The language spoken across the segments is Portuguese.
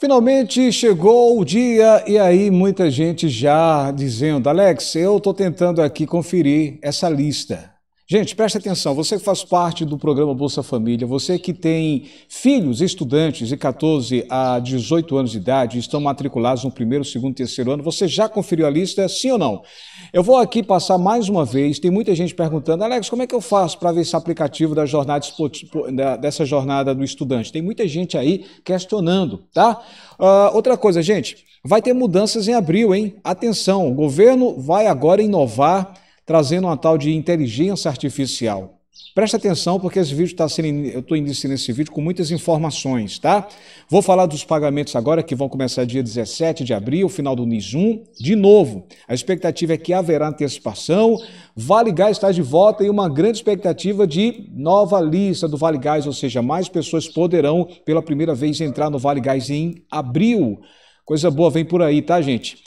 Finalmente chegou o dia e aí muita gente já dizendo, Alex, eu estou tentando aqui conferir essa lista. Gente, preste atenção, você que faz parte do programa Bolsa Família, você que tem filhos, estudantes de 14 a 18 anos de idade, estão matriculados no primeiro, segundo, terceiro ano, você já conferiu a lista, sim ou não? Eu vou aqui passar mais uma vez, tem muita gente perguntando, Alex, como é que eu faço para ver esse aplicativo da jornada, dessa jornada do estudante? Tem muita gente aí questionando, tá? Uh, outra coisa, gente, vai ter mudanças em abril, hein? Atenção, o governo vai agora inovar trazendo uma tal de inteligência artificial. Presta atenção porque esse vídeo está sendo, eu estou iniciando esse vídeo com muitas informações, tá? Vou falar dos pagamentos agora que vão começar dia 17 de abril, final do NIS 1. De novo, a expectativa é que haverá antecipação, Vale Gás está de volta e uma grande expectativa de nova lista do Vale Gás, ou seja, mais pessoas poderão pela primeira vez entrar no Vale Gás em abril. Coisa boa vem por aí, tá, gente?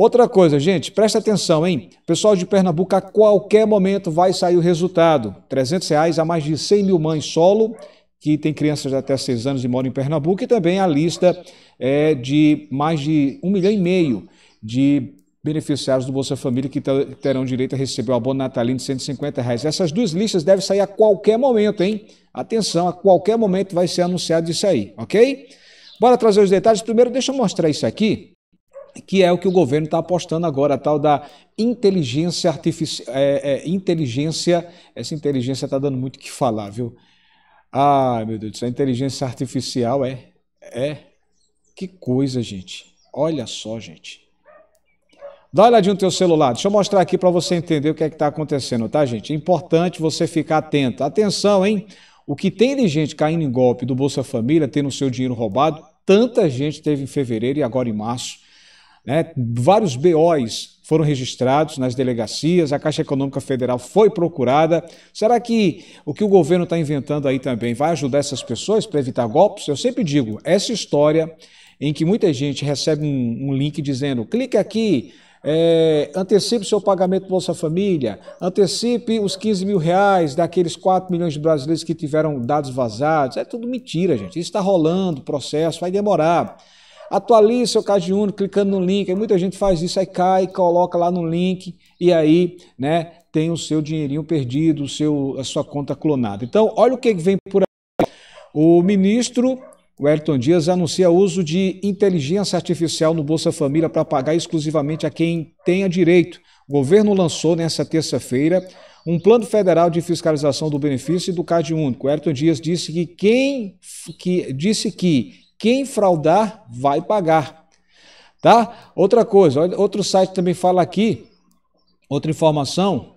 Outra coisa, gente, presta atenção, hein? pessoal de Pernambuco, a qualquer momento vai sair o resultado. 300 reais a mais de 100 mil mães solo, que tem crianças de até 6 anos e moram em Pernambuco, e também a lista é, de mais de 1 milhão e meio de beneficiários do Bolsa Família que terão direito a receber o abono natalino de 150 reais. Essas duas listas devem sair a qualquer momento, hein? Atenção, a qualquer momento vai ser anunciado isso aí, ok? Bora trazer os detalhes. Primeiro, deixa eu mostrar isso aqui que é o que o governo está apostando agora, a tal da inteligência artificial. É, é, inteligência, essa inteligência está dando muito o que falar, viu? Ai, meu Deus, a inteligência artificial é. É. Que coisa, gente. Olha só, gente. Dá uma olhadinha no teu celular. Deixa eu mostrar aqui para você entender o que é que está acontecendo, tá, gente? É importante você ficar atento. Atenção, hein? O que tem de gente caindo em golpe do Bolsa Família, tendo o seu dinheiro roubado, tanta gente teve em fevereiro e agora em março. Né? Vários BOs foram registrados nas delegacias, a Caixa Econômica Federal foi procurada. Será que o que o governo está inventando aí também vai ajudar essas pessoas para evitar golpes? Eu sempre digo, essa história em que muita gente recebe um, um link dizendo clique aqui, é, antecipe seu pagamento para Bolsa Família, antecipe os 15 mil reais daqueles 4 milhões de brasileiros que tiveram dados vazados. É tudo mentira, gente. Isso está rolando, processo, vai demorar. Atualize seu Cade Único clicando no link. Aí muita gente faz isso, aí cai, coloca lá no link e aí, né, tem o seu dinheirinho perdido, o seu, a sua conta clonada. Então, olha o que vem por aí. O ministro Wellington Dias anuncia uso de inteligência artificial no Bolsa Família para pagar exclusivamente a quem tenha direito. O governo lançou nessa terça-feira um plano federal de fiscalização do benefício e do Cade único. Wellington Dias disse que quem que, disse que quem fraudar vai pagar. Tá? Outra coisa, outro site também fala aqui, outra informação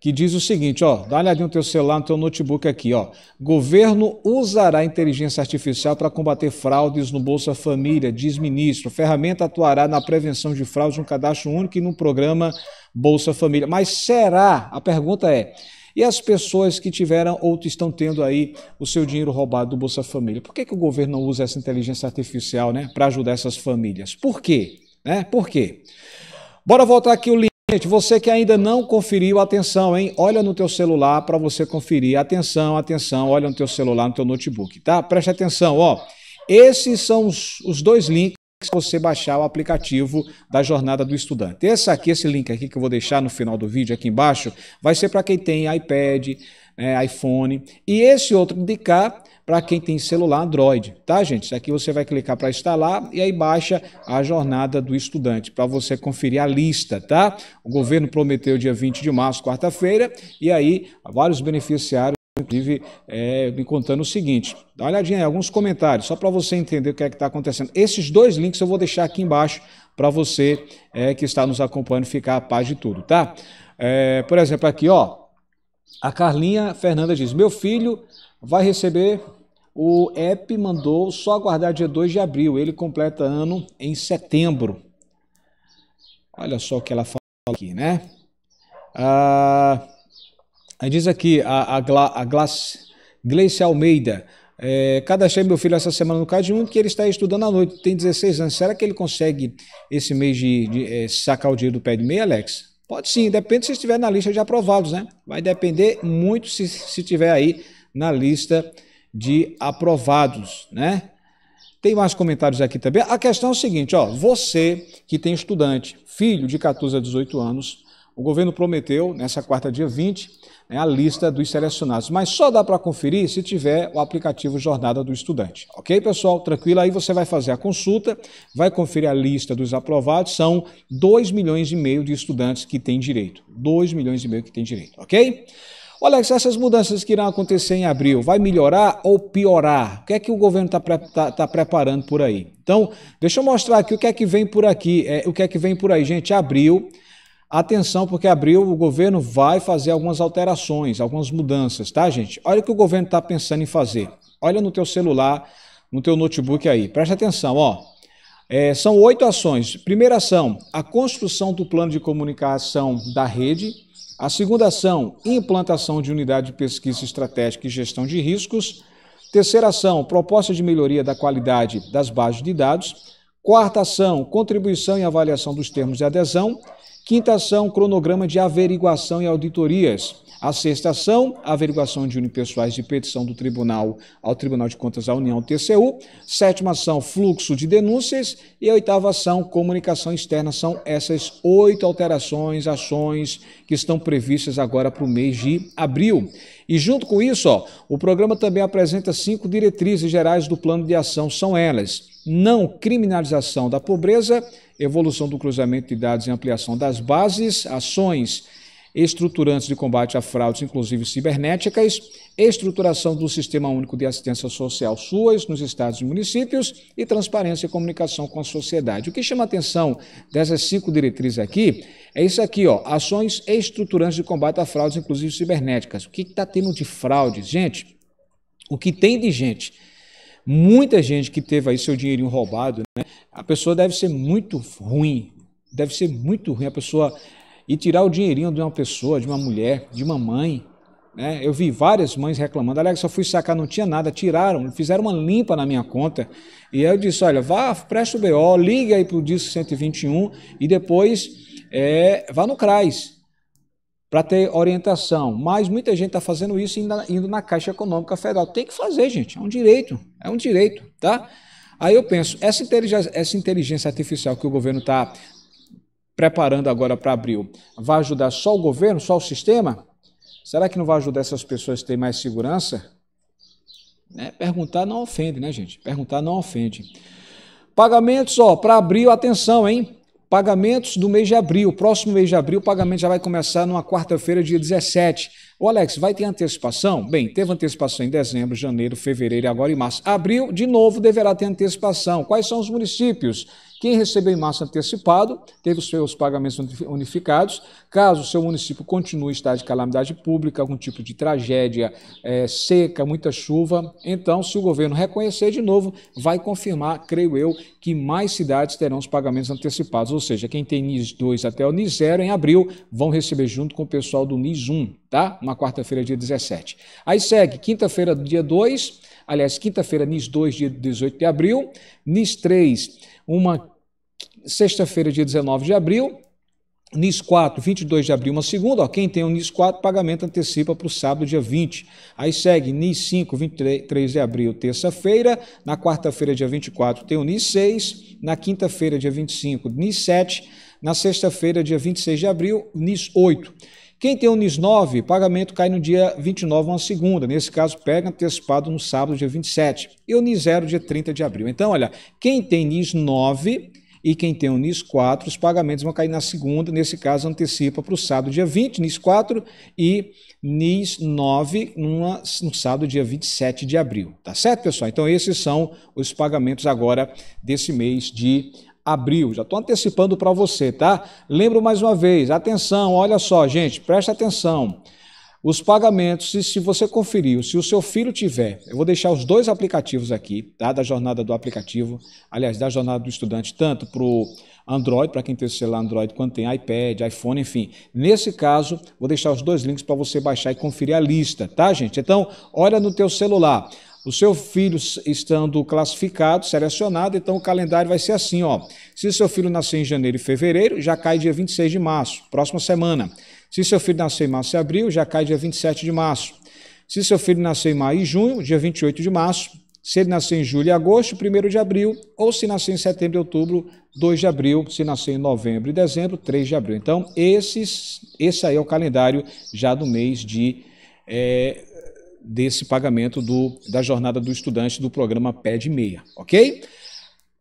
que diz o seguinte, ó, dá uma olhadinha no teu celular, no teu notebook aqui, ó. Governo usará inteligência artificial para combater fraudes no Bolsa Família, diz ministro. Ferramenta atuará na prevenção de fraudes no cadastro único e no programa Bolsa Família. Mas será? A pergunta é: e as pessoas que tiveram ou estão tendo aí o seu dinheiro roubado do Bolsa Família? Por que, que o governo não usa essa inteligência artificial né, para ajudar essas famílias? Por quê? Né? Por quê? Bora voltar aqui o link. Gente, você que ainda não conferiu, atenção, hein? Olha no teu celular para você conferir. Atenção, atenção, olha no teu celular, no teu notebook, tá? Preste atenção, ó. Esses são os, os dois links você baixar o aplicativo da Jornada do Estudante. Esse aqui, esse link aqui que eu vou deixar no final do vídeo aqui embaixo, vai ser para quem tem iPad, é, iPhone e esse outro de cá para quem tem celular Android, tá, gente? Aqui você vai clicar para instalar e aí baixa a jornada do estudante para você conferir a lista, tá? O governo prometeu dia 20 de março, quarta-feira, e aí vários beneficiários inclusive, é, me contando o seguinte. Dá uma olhadinha aí, alguns comentários, só para você entender o que é que está acontecendo. Esses dois links eu vou deixar aqui embaixo para você é, que está nos acompanhando ficar a paz de tudo, tá? É, por exemplo, aqui, ó, a Carlinha Fernanda diz, meu filho vai receber... O app mandou só aguardar dia 2 de abril. Ele completa ano em setembro. Olha só o que ela fala aqui, né? Ah, Diz aqui a, a, Gla, a Glace, Gleice Almeida. É, cadastrei meu filho essa semana no Cadium, que ele está estudando à noite, tem 16 anos. Será que ele consegue esse mês de, de é, sacar o dinheiro do pé de meia, Alex? Pode sim, depende se estiver na lista de aprovados, né? Vai depender muito se, se aí na lista de aprovados, né? Tem mais comentários aqui também. A questão é o seguinte, ó, você que tem estudante, filho de 14 a 18 anos, o governo prometeu, nessa quarta, dia 20, né, a lista dos selecionados, mas só dá para conferir se tiver o aplicativo Jornada do Estudante. Ok, pessoal? Tranquilo? Aí você vai fazer a consulta, vai conferir a lista dos aprovados, são 2 milhões e meio de estudantes que têm direito. 2 milhões e meio que têm direito, ok? Olha, essas mudanças que irão acontecer em abril, vai melhorar ou piorar? O que é que o governo está pre tá, tá preparando por aí? Então, deixa eu mostrar aqui o que é que vem por aqui, é, o que é que vem por aí, gente. Abril, atenção, porque abril o governo vai fazer algumas alterações, algumas mudanças, tá, gente? Olha o que o governo está pensando em fazer. Olha no teu celular, no teu notebook aí. Preste atenção, ó. É, são oito ações. Primeira ação, a construção do plano de comunicação da rede. A segunda ação, implantação de unidade de pesquisa estratégica e gestão de riscos. Terceira ação, proposta de melhoria da qualidade das bases de dados. Quarta ação, contribuição e avaliação dos termos de adesão. Quinta ação, cronograma de averiguação e auditorias. A sexta ação, averiguação de unipessoais de petição do Tribunal ao Tribunal de Contas da União, TCU. Sétima ação, fluxo de denúncias. E a oitava ação, comunicação externa. São essas oito alterações, ações que estão previstas agora para o mês de abril. E junto com isso, ó, o programa também apresenta cinco diretrizes gerais do plano de ação. São elas não criminalização da pobreza, evolução do cruzamento de dados e ampliação das bases, ações estruturantes de combate a fraudes, inclusive cibernéticas, estruturação do Sistema Único de Assistência Social SUAS nos estados e municípios e transparência e comunicação com a sociedade. O que chama a atenção dessas cinco diretrizes aqui é isso aqui, ó, ações estruturantes de combate a fraudes, inclusive cibernéticas. O que está tendo de fraude? Gente, o que tem de gente Muita gente que teve aí seu dinheirinho roubado, né? A pessoa deve ser muito ruim, deve ser muito ruim a pessoa e tirar o dinheirinho de uma pessoa, de uma mulher, de uma mãe. Né? Eu vi várias mães reclamando, aliás, só fui sacar, não tinha nada, tiraram, fizeram uma limpa na minha conta. E aí eu disse, olha, vá, preste o BO, ligue aí para o disco 121 e depois é, vá no CRAS para ter orientação. Mas muita gente está fazendo isso indo na, indo na Caixa Econômica Federal. Tem que fazer, gente. É um direito. É um direito, tá? Aí eu penso, essa inteligência, essa inteligência artificial que o governo está preparando agora para abril, vai ajudar só o governo, só o sistema? Será que não vai ajudar essas pessoas a ter mais segurança? Né? Perguntar não ofende, né, gente? Perguntar não ofende. Pagamentos, ó, para abril, atenção, hein? Pagamentos do mês de abril. O próximo mês de abril, o pagamento já vai começar numa quarta-feira, dia 17. O Alex, vai ter antecipação? Bem, teve antecipação em dezembro, janeiro, fevereiro, agora em março. Abril, de novo, deverá ter antecipação. Quais são os municípios? Quem recebeu em março antecipado, teve os seus pagamentos unificados. Caso o seu município continue em estado de calamidade pública, algum tipo de tragédia, é, seca, muita chuva, então, se o governo reconhecer de novo, vai confirmar, creio eu, que mais cidades terão os pagamentos antecipados. Ou seja, quem tem NIS 2 até o NIS 0 em abril vão receber junto com o pessoal do NIS 1 tá? Uma quarta-feira, dia 17. Aí segue, quinta-feira, dia 2, aliás, quinta-feira, NIS 2, dia 18 de abril, NIS 3, uma sexta-feira, dia 19 de abril, NIS 4, 22 de abril, uma segunda, ó, quem tem o NIS 4, pagamento antecipa para o sábado, dia 20. Aí segue NIS 5, 23 de abril, terça-feira, na quarta-feira, dia 24, tem o NIS 6, na quinta-feira, dia 25, NIS 7, na sexta-feira, dia 26 de abril, NIS 8. Quem tem o NIS 9, pagamento cai no dia 29, uma segunda. Nesse caso, pega antecipado no sábado, dia 27. E o NIS 0, dia 30 de abril. Então, olha, quem tem NIS 9 e quem tem o NIS 4, os pagamentos vão cair na segunda. Nesse caso, antecipa para o sábado, dia 20, NIS 4 e NIS 9, numa, no sábado, dia 27 de abril. Tá certo, pessoal? Então, esses são os pagamentos agora desse mês de abril. Já estou antecipando para você, tá? Lembro mais uma vez, atenção, olha só, gente, presta atenção. Os pagamentos, se, se você conferiu, se o seu filho tiver, eu vou deixar os dois aplicativos aqui, tá? Da jornada do aplicativo, aliás, da jornada do estudante, tanto para o Android, para quem tem celular Android, quanto tem iPad, iPhone, enfim. Nesse caso, vou deixar os dois links para você baixar e conferir a lista, tá, gente? Então, olha no teu celular o seu filho estando classificado, selecionado, então o calendário vai ser assim, ó. Se seu filho nascer em janeiro e fevereiro, já cai dia 26 de março, próxima semana. Se seu filho nascer em março e abril, já cai dia 27 de março. Se seu filho nascer em maio e junho, dia 28 de março. Se ele nascer em julho e agosto, 1 de abril. Ou se nascer em setembro e outubro, 2 de abril. Se nascer em novembro e dezembro, 3 de abril. Então, esses, esse aí é o calendário já do mês de é, desse pagamento do, da jornada do estudante do programa Pé Meia, ok?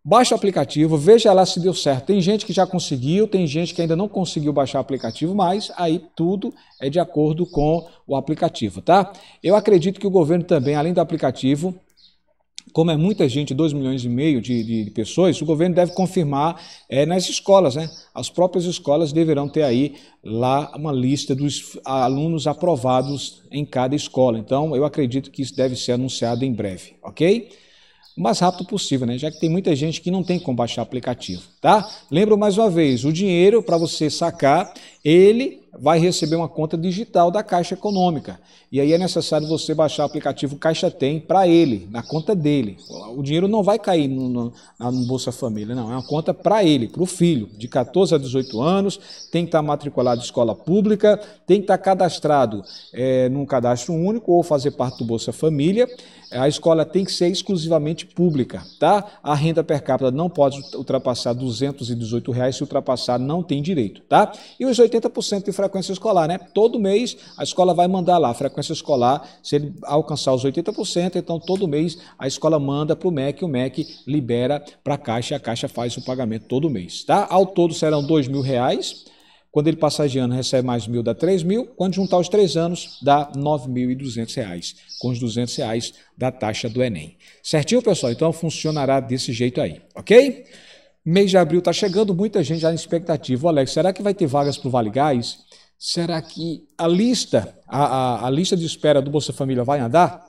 Baixa o aplicativo, veja lá se deu certo. Tem gente que já conseguiu, tem gente que ainda não conseguiu baixar o aplicativo, mas aí tudo é de acordo com o aplicativo, tá? Eu acredito que o governo também, além do aplicativo, como é muita gente, 2 milhões e meio de, de, de, pessoas, o governo deve confirmar é, nas escolas, né? As próprias escolas deverão ter aí lá uma lista dos alunos aprovados em cada escola. Então, eu acredito que isso deve ser anunciado em breve, ok? O mais rápido possível, né? Já que tem muita gente que não tem como baixar aplicativo, tá? Lembro mais uma vez, o dinheiro para você sacar, ele vai receber uma conta digital da Caixa Econômica. E aí é necessário você baixar o aplicativo Caixa Tem para ele, na conta dele. O dinheiro não vai cair no, no, no Bolsa Família, não. É uma conta para ele, para o filho, de 14 a 18 anos, tem que estar tá matriculado em escola pública, tem que estar tá cadastrado é, num cadastro único ou fazer parte do Bolsa Família a escola tem que ser exclusivamente pública, tá? A renda per capita não pode ultrapassar R$ 218, reais, se ultrapassar não tem direito, tá? E os 80% de frequência escolar, né? Todo mês a escola vai mandar lá frequência escolar, se ele alcançar os 80%, então todo mês a escola manda para o MEC, o MEC libera para a Caixa, a Caixa faz o pagamento todo mês, tá? Ao todo serão R$ 2.000, quando ele passar de ano, recebe mais mil, dá três mil. Quando juntar os três anos, dá nove mil e duzentos reais, com os duzentos reais da taxa do Enem. Certinho, pessoal? Então funcionará desse jeito aí, ok? Mês de abril está chegando, muita gente já na expectativa. Alex, será que vai ter vagas para o Vale Gás? Será que a lista, a, a, a lista de espera do Bolsa Família vai andar?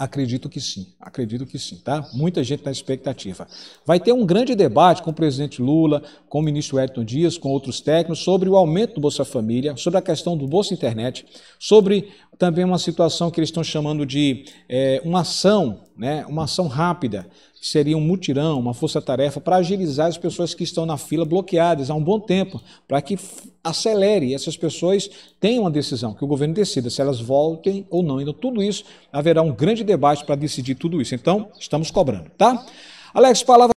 Acredito que sim, acredito que sim, tá? Muita gente na expectativa. Vai ter um grande debate com o presidente Lula, com o ministro Edson Dias, com outros técnicos, sobre o aumento do Bolsa Família, sobre a questão do Bolsa Internet, sobre também uma situação que eles estão chamando de é, uma ação né, uma ação rápida, que seria um mutirão, uma força-tarefa, para agilizar as pessoas que estão na fila bloqueadas há um bom tempo, para que acelere e essas pessoas tenham uma decisão, que o governo decida se elas voltem ou não. Então, tudo isso haverá um grande debate para decidir tudo isso. Então, estamos cobrando, tá? Alex, palavra.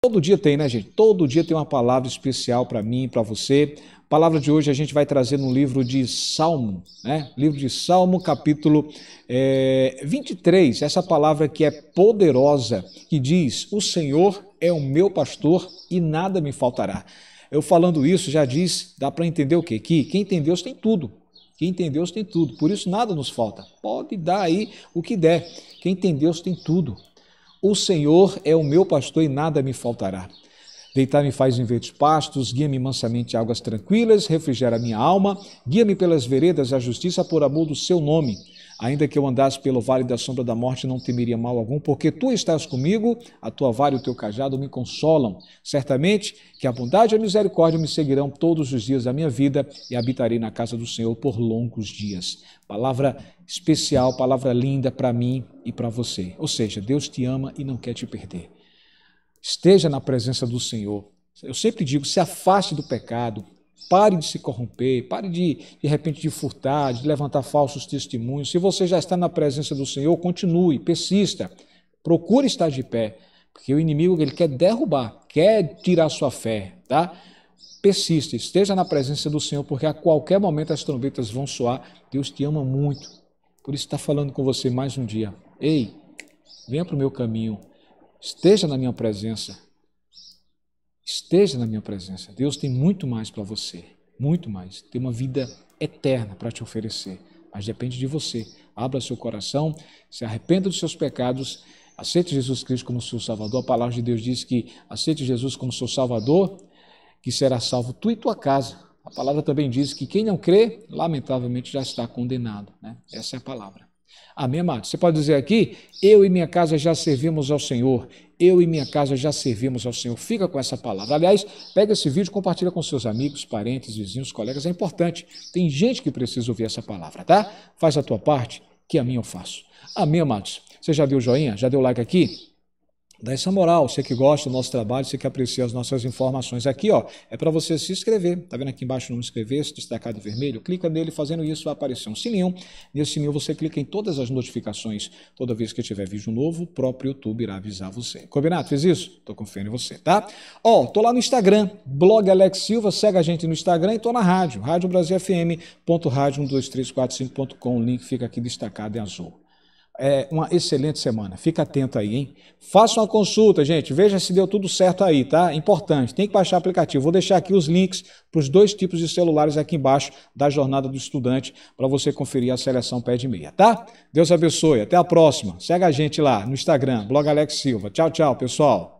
Todo dia tem, né, gente? Todo dia tem uma palavra especial para mim, para você, palavra de hoje a gente vai trazer no livro de Salmo, né? Livro de Salmo, capítulo é, eh, 23, essa palavra que é poderosa, que diz: O Senhor é o meu pastor e nada me faltará. Eu falando isso já diz, dá para entender o quê? Que quem tem Deus tem tudo. Quem tem Deus tem tudo, por isso nada nos falta. Pode dar aí o que der. Quem tem Deus tem tudo. O Senhor é o meu pastor e nada me faltará. Deitar-me faz em verdes pastos, guia-me mansamente a águas tranquilas, refrigera minha alma, guia-me pelas veredas da justiça por amor do seu nome. Ainda que eu andasse pelo vale da sombra da morte, não temeria mal algum, porque tu estás comigo, a tua vara e o teu cajado me consolam. Certamente que a bondade e a misericórdia me seguirão todos os dias da minha vida e habitarei na casa do Senhor por longos dias. Palavra especial, palavra linda para mim e para você. Ou seja, Deus te ama e não quer te perder esteja na presença do Senhor. Eu sempre digo: se afaste do pecado, pare de se corromper, pare de, de repente, de furtar, de levantar falsos testemunhos. Se você já está na presença do Senhor, continue, persista, procure estar de pé, porque o inimigo ele quer derrubar, quer tirar sua fé, tá? Persiste, esteja na presença do Senhor, porque a qualquer momento as trombetas vão soar. Deus te ama muito, por isso está falando com você mais um dia. Ei, venha para o meu caminho, Esteja na minha presença. Esteja na minha presença. Deus tem muito mais para você, muito mais. Tem uma vida eterna para te oferecer, mas depende de você. Abra seu coração, se arrependa dos seus pecados, aceite Jesus Cristo como seu Salvador. A palavra de Deus diz que aceite Jesus como seu Salvador, que será salvo tu e tua casa. A palavra também diz que quem não crê, lamentavelmente, já está condenado. Né? Essa é a palavra. Amém, amado? Você pode dizer aqui: eu e minha casa já servimos ao Senhor. Eu e minha casa já servimos ao Senhor. Fica com essa palavra. Aliás, pega esse vídeo, compartilha com seus amigos, parentes, vizinhos, colegas. É importante. Tem gente que precisa ouvir essa palavra, tá? Faz a tua parte, que a minha eu faço. Amém, amados? Você já deu joinha? Já deu like aqui? Dá essa moral, você que gosta do nosso trabalho, você que aprecia as nossas informações. Aqui, ó, é para você se inscrever. Tá vendo aqui embaixo o nome inscrever-se, destacado em vermelho? Clica nele, fazendo isso vai aparecer um sininho. Nesse sininho você clica em todas as notificações. Toda vez que tiver vídeo novo, o próprio YouTube irá avisar você. Combinado? Fez isso? Tô confiando em você, tá? Ó, tô lá no Instagram, blog Alex Silva, segue a gente no Instagram e tô na rádio, radiobrasilfm.radio12345.com. O link fica aqui destacado em azul é, uma excelente semana. Fica atento aí, hein? Faça uma consulta, gente. Veja se deu tudo certo aí, tá? Importante. Tem que baixar o aplicativo. Vou deixar aqui os links para os dois tipos de celulares aqui embaixo da jornada do estudante para você conferir a seleção pé de meia, tá? Deus abençoe. Até a próxima. Segue a gente lá no Instagram, blog Alex Silva. Tchau, tchau, pessoal.